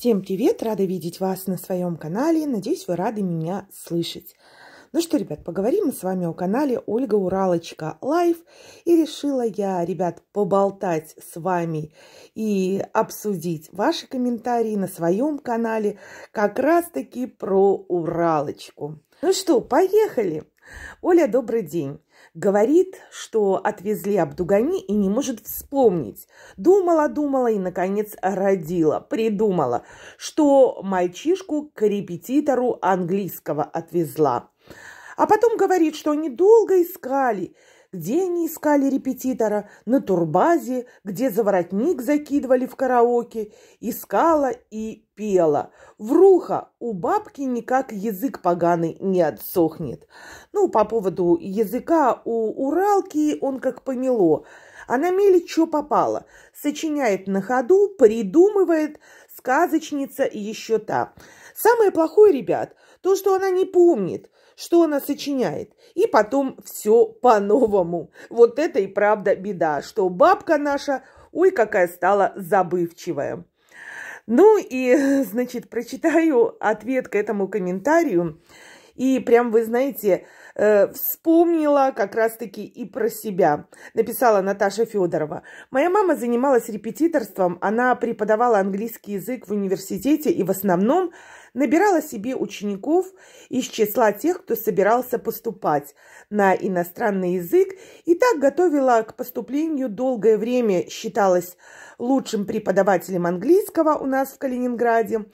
Всем привет! Рада видеть вас на своем канале. Надеюсь, вы рады меня слышать. Ну что, ребят, поговорим мы с вами о канале Ольга Уралочка Лайв. И решила я, ребят, поболтать с вами и обсудить ваши комментарии на своем канале как раз-таки про Уралочку. Ну что, поехали! Оля, добрый день. Говорит, что отвезли Абдугани и не может вспомнить. Думала, думала и, наконец, родила, придумала, что мальчишку к репетитору английского отвезла. А потом говорит, что они долго искали где они искали репетитора, на турбазе, где за воротник закидывали в караоке, искала и пела. Вруха, у бабки никак язык поганый не отсохнет. Ну, по поводу языка, у Уралки он как помело. Она мелит, что попало. Сочиняет на ходу, придумывает, сказочница еще та. Самое плохое, ребят, то, что она не помнит, что она сочиняет. И потом все по-новому. Вот это и правда беда, что бабка наша, ой, какая стала забывчивая. Ну и, значит, прочитаю ответ к этому комментарию. И прям, вы знаете, э, вспомнила как раз-таки и про себя. Написала Наташа Федорова. Моя мама занималась репетиторством. Она преподавала английский язык в университете и в основном набирала себе учеников из числа тех, кто собирался поступать на иностранный язык, и так готовила к поступлению долгое время, считалась лучшим преподавателем английского у нас в Калининграде.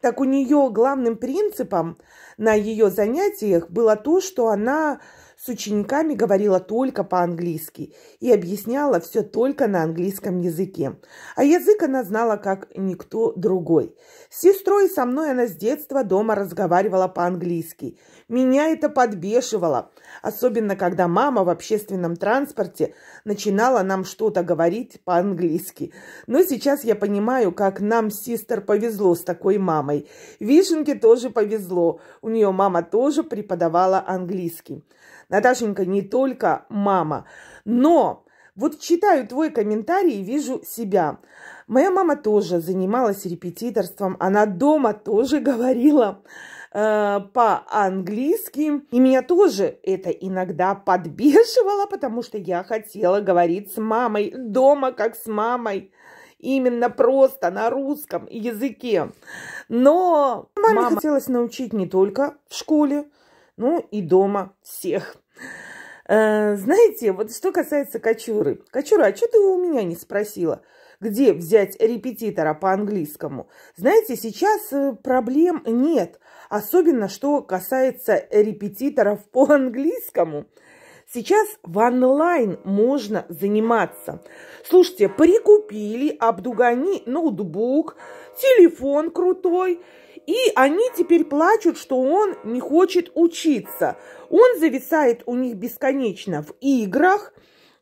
Так у нее главным принципом на ее занятиях было то, что она с учениками говорила только по-английски и объясняла все только на английском языке. А язык она знала как никто другой. С сестрой со мной она с детства дома разговаривала по-английски. Меня это подбешивало, особенно когда мама в общественном транспорте начинала нам что-то говорить по-английски. Но сейчас я понимаю, как нам, с сестер, повезло с такой мамой. Вишенке тоже повезло, у нее мама тоже преподавала английский. Наташенька не только мама, но вот читаю твой комментарий и вижу себя. Моя мама тоже занималась репетиторством, она дома тоже говорила э, по-английски, и меня тоже это иногда подбешивало, потому что я хотела говорить с мамой дома, как с мамой именно просто на русском языке. Но маме Мама... хотелось научить не только в школе, но и дома всех. Э, знаете, вот что касается Кочуры. Кочура, а что ты у меня не спросила? Где взять репетитора по английскому? Знаете, сейчас э, проблем нет. Особенно, что касается репетиторов по английскому. Сейчас в онлайн можно заниматься. Слушайте, прикупили обдугани ноутбук, телефон крутой – и они теперь плачут, что он не хочет учиться. Он зависает у них бесконечно в играх.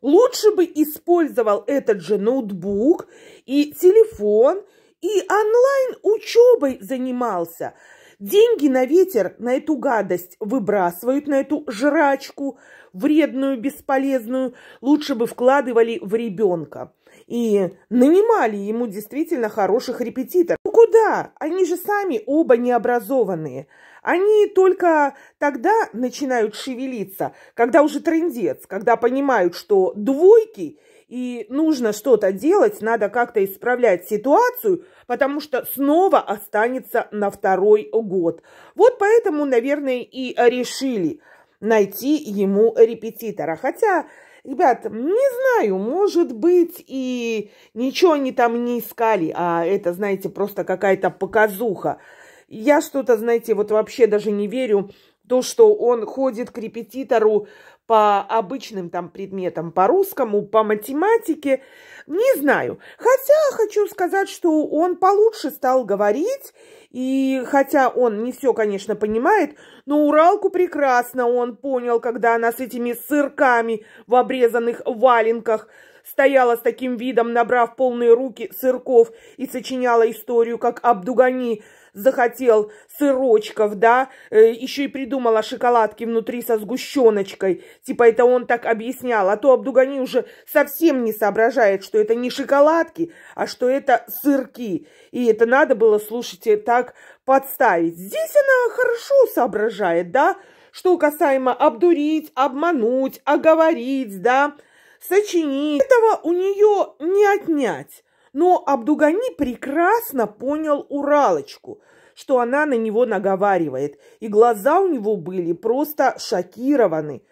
Лучше бы использовал этот же ноутбук и телефон, и онлайн учебой занимался. Деньги на ветер, на эту гадость выбрасывают, на эту жрачку вредную, бесполезную. Лучше бы вкладывали в ребенка и нанимали ему действительно хороших репетиторов. Ну куда? Они же сами оба необразованные. Они только тогда начинают шевелиться, когда уже трендец, когда понимают, что двойки и нужно что-то делать, надо как-то исправлять ситуацию, потому что снова останется на второй год. Вот поэтому, наверное, и решили – найти ему репетитора. Хотя, ребят, не знаю, может быть, и ничего они там не искали, а это, знаете, просто какая-то показуха. Я что-то, знаете, вот вообще даже не верю то, что он ходит к репетитору по обычным там предметам, по русскому, по математике, не знаю. Хотя хочу сказать, что он получше стал говорить, и хотя он не все, конечно, понимает, но Уралку прекрасно он понял, когда она с этими сырками в обрезанных валенках стояла с таким видом, набрав полные руки сырков и сочиняла историю, как Абдугани – захотел сырочков, да, э, еще и придумала шоколадки внутри со сгущеночкой. Типа это он так объяснял, а то Абдугани уже совсем не соображает, что это не шоколадки, а что это сырки. И это надо было, слушайте, так подставить. Здесь она хорошо соображает, да, что касаемо обдурить, обмануть, оговорить, да, сочинить. Этого у нее не отнять. Но Абдугани прекрасно понял Уралочку, что она на него наговаривает, и глаза у него были просто шокированы.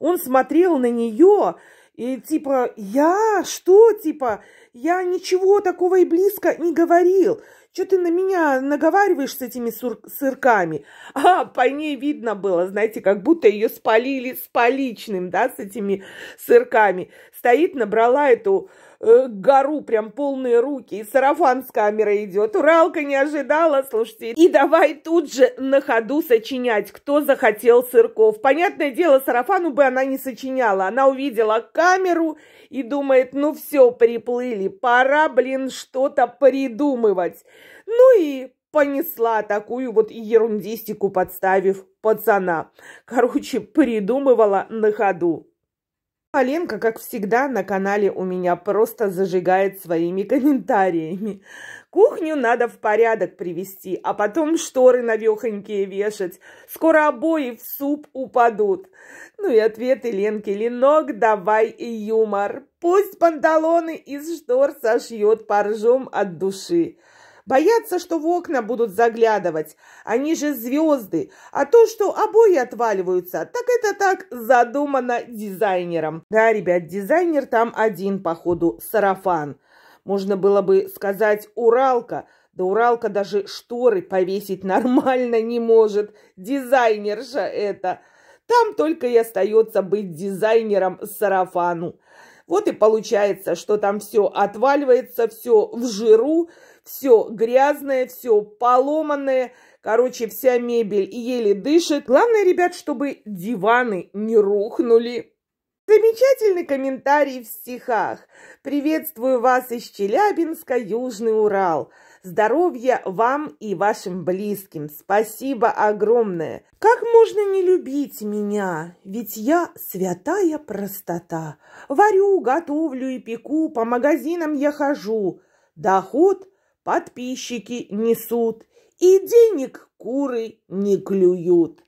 Он смотрел на нее и типа «Я? Что? Типа, я ничего такого и близко не говорил. Что ты на меня наговариваешь с этими сырками?» А по ней видно было, знаете, как будто ее спалили с поличным, да, с этими сырками. Стоит, набрала эту э, гору, прям полные руки, и сарафан с камерой идет. Уралка не ожидала, слушайте. И давай тут же на ходу сочинять, кто захотел Сырков. Понятное дело, сарафану бы она не сочиняла. Она увидела камеру и думает, ну все, приплыли, пора, блин, что-то придумывать. Ну и понесла такую вот ерундистику, подставив пацана. Короче, придумывала на ходу. Поленка, как всегда, на канале у меня просто зажигает своими комментариями. Кухню надо в порядок привести, а потом шторы навехонькие вешать. Скоро обои в суп упадут. Ну и ответы Ленки. Ленок, давай и юмор. Пусть панталоны из штор сошьет, поржом от души. Боятся, что в окна будут заглядывать. Они же звезды. А то, что обои отваливаются, так это так задумано дизайнером. Да, ребят, дизайнер там один, походу, сарафан. Можно было бы сказать «Уралка», да Уралка даже шторы повесить нормально не может. Дизайнер же это. Там только и остается быть дизайнером сарафану. Вот и получается, что там все отваливается, все в жиру, все грязное, все поломанное. Короче, вся мебель еле дышит. Главное, ребят, чтобы диваны не рухнули. Замечательный комментарий в стихах. Приветствую вас из Челябинска, Южный Урал. Здоровья вам и вашим близким. Спасибо огромное. Как можно не любить меня? Ведь я святая простота. Варю, готовлю и пеку, по магазинам я хожу. Доход подписчики несут, и денег куры не клюют.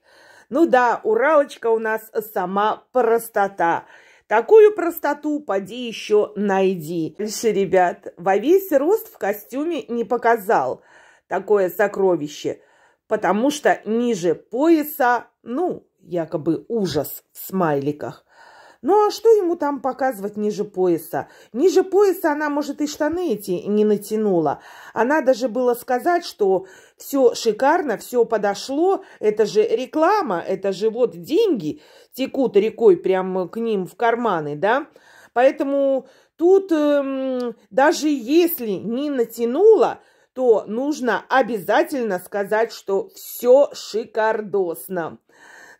Ну да, Уралочка у нас сама простота. Такую простоту поди еще найди. Дальше, ребят, во весь рост в костюме не показал такое сокровище, потому что ниже пояса, ну, якобы ужас в смайликах. Ну а что ему там показывать ниже пояса? Ниже пояса она, может, и штаны эти не натянула. Она даже была сказать, что все шикарно, все подошло, это же реклама, это же вот деньги текут рекой прямо к ним в карманы, да? Поэтому тут эм, даже если не натянула, то нужно обязательно сказать, что все шикардосно.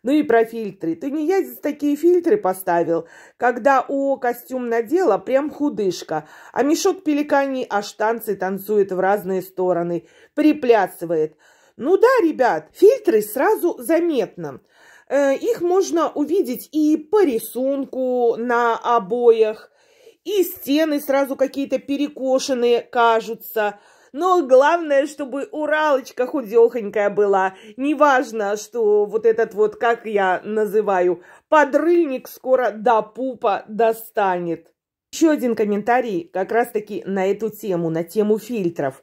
Ну и про фильтры. Ты не я здесь такие фильтры поставил, когда о костюм надела, прям худышка, а мешок пеликаний аж танцы танцует в разные стороны, приплясывает. Ну да, ребят, фильтры сразу заметно. Э, их можно увидеть и по рисунку на обоях, и стены сразу какие-то перекошенные кажутся – но главное, чтобы Уралочка худехонькая была. Неважно, что вот этот вот, как я называю, подрыльник скоро до пупа достанет. Еще один комментарий как раз-таки на эту тему, на тему фильтров.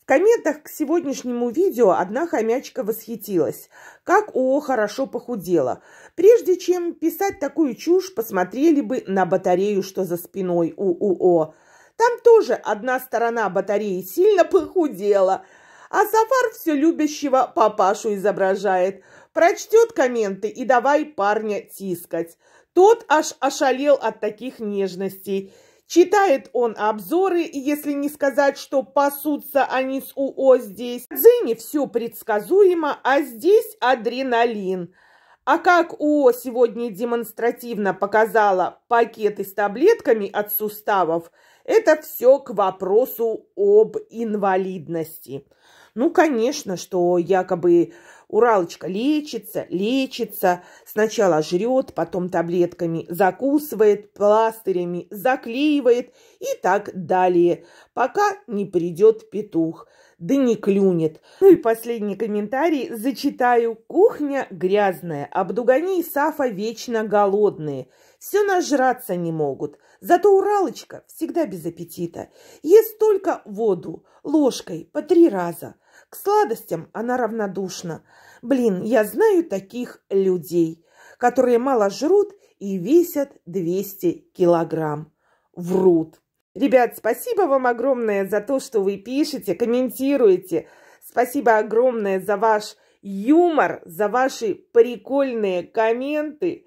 В комментах к сегодняшнему видео одна хомячка восхитилась. Как О хорошо похудела. Прежде чем писать такую чушь, посмотрели бы на батарею, что за спиной у УО. Там тоже одна сторона батареи сильно похудела, а Сафар все любящего папашу изображает. Прочтет комменты и давай парня тискать. Тот аж ошалел от таких нежностей. Читает он обзоры, и если не сказать, что пасутся они с УО здесь. В Дзене все предсказуемо, а здесь адреналин – а как ООО сегодня демонстративно показала пакеты с таблетками от суставов, это все к вопросу об инвалидности. Ну, конечно, что якобы Уралочка лечится, лечится. Сначала жрет, потом таблетками закусывает, пластырями заклеивает и так далее, пока не придет петух. Да не клюнет. Ну и последний комментарий зачитаю. Кухня грязная, обдугани и Сафа вечно голодные. Все нажраться не могут. Зато Уралочка всегда без аппетита. Ест только воду, ложкой по три раза. К сладостям она равнодушна. Блин, я знаю таких людей, которые мало жрут и весят 200 килограмм. Врут. Ребят, спасибо вам огромное за то, что вы пишете, комментируете. Спасибо огромное за ваш юмор, за ваши прикольные комменты.